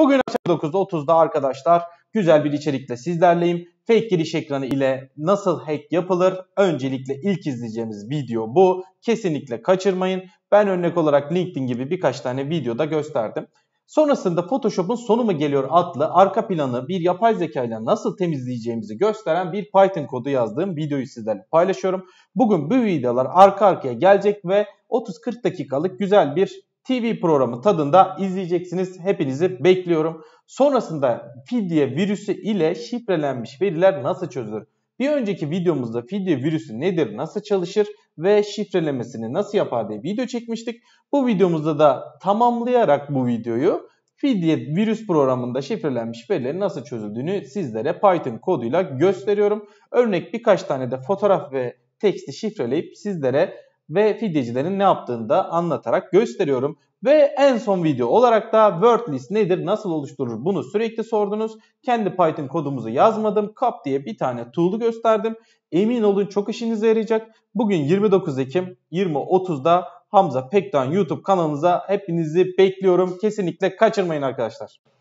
Bugün akşam 9.30'da arkadaşlar güzel bir içerikle sizlerleyim. Fake giriş ekranı ile nasıl hack yapılır? Öncelikle ilk izleyeceğimiz video bu. Kesinlikle kaçırmayın. Ben örnek olarak LinkedIn gibi birkaç tane videoda gösterdim. Sonrasında Photoshop'un sonu mu geliyor adlı arka planı bir yapay zeka ile nasıl temizleyeceğimizi gösteren bir Python kodu yazdığım videoyu sizlerle paylaşıyorum. Bugün bu videolar arka arkaya gelecek ve 30-40 dakikalık güzel bir TV programı tadında izleyeceksiniz. Hepinizi bekliyorum. Sonrasında fidye virüsü ile şifrelenmiş veriler nasıl çözülür? Bir önceki videomuzda fidye virüsü nedir, nasıl çalışır ve şifrelemesini nasıl yapar diye video çekmiştik. Bu videomuzda da tamamlayarak bu videoyu fidye virüs programında şifrelenmiş verilerin nasıl çözüldüğünü sizlere Python koduyla gösteriyorum. Örnek birkaç tane de fotoğraf ve teksti şifreleyip sizlere ve fidyecilerin ne yaptığını da anlatarak gösteriyorum. Ve en son video olarak da wordlist nedir, nasıl oluşturur bunu sürekli sordunuz. Kendi Python kodumuzu yazmadım. Kap diye bir tane tool'u gösterdim. Emin olun çok işinize yarayacak. Bugün 29 Ekim 20.30'da Hamza Pektan YouTube kanalınıza hepinizi bekliyorum. Kesinlikle kaçırmayın arkadaşlar.